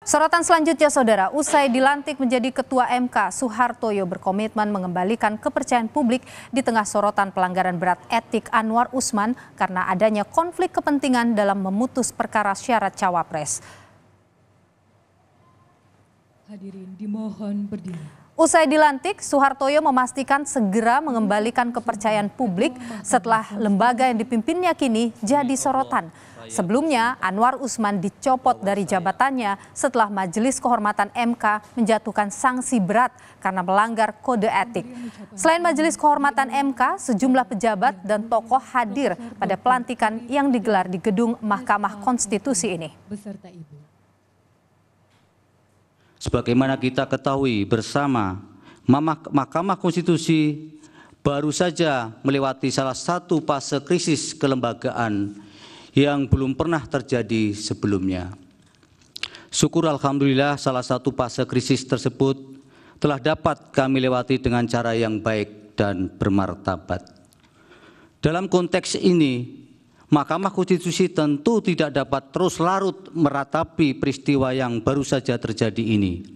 Sorotan selanjutnya Saudara, usai dilantik menjadi Ketua MK, Suhartoyo berkomitmen mengembalikan kepercayaan publik di tengah sorotan pelanggaran berat etik Anwar Usman karena adanya konflik kepentingan dalam memutus perkara syarat cawapres. Hadirin dimohon berdiri. Usai dilantik, Soehartoyo memastikan segera mengembalikan kepercayaan publik setelah lembaga yang dipimpinnya kini jadi sorotan. Sebelumnya, Anwar Usman dicopot dari jabatannya setelah Majelis Kehormatan MK menjatuhkan sanksi berat karena melanggar kode etik. Selain Majelis Kehormatan MK, sejumlah pejabat dan tokoh hadir pada pelantikan yang digelar di gedung Mahkamah Konstitusi ini. Sebagaimana kita ketahui bersama, Mahkamah Konstitusi baru saja melewati salah satu fase krisis kelembagaan yang belum pernah terjadi sebelumnya. Syukur Alhamdulillah salah satu fase krisis tersebut telah dapat kami lewati dengan cara yang baik dan bermartabat. Dalam konteks ini, Mahkamah Konstitusi tentu tidak dapat terus larut meratapi peristiwa yang baru saja terjadi ini.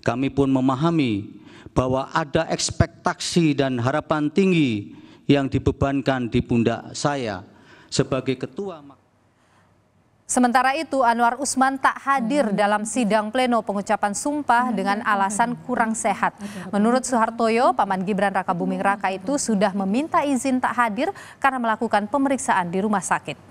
Kami pun memahami bahwa ada ekspektasi dan harapan tinggi yang dibebankan di pundak saya sebagai ketua Mahkamah Sementara itu, Anwar Usman tak hadir hmm. dalam sidang pleno pengucapan sumpah hmm. dengan alasan kurang sehat. Hmm. Menurut Soehartoyo, Paman Gibran Raka Buming Raka itu sudah meminta izin tak hadir karena melakukan pemeriksaan di rumah sakit.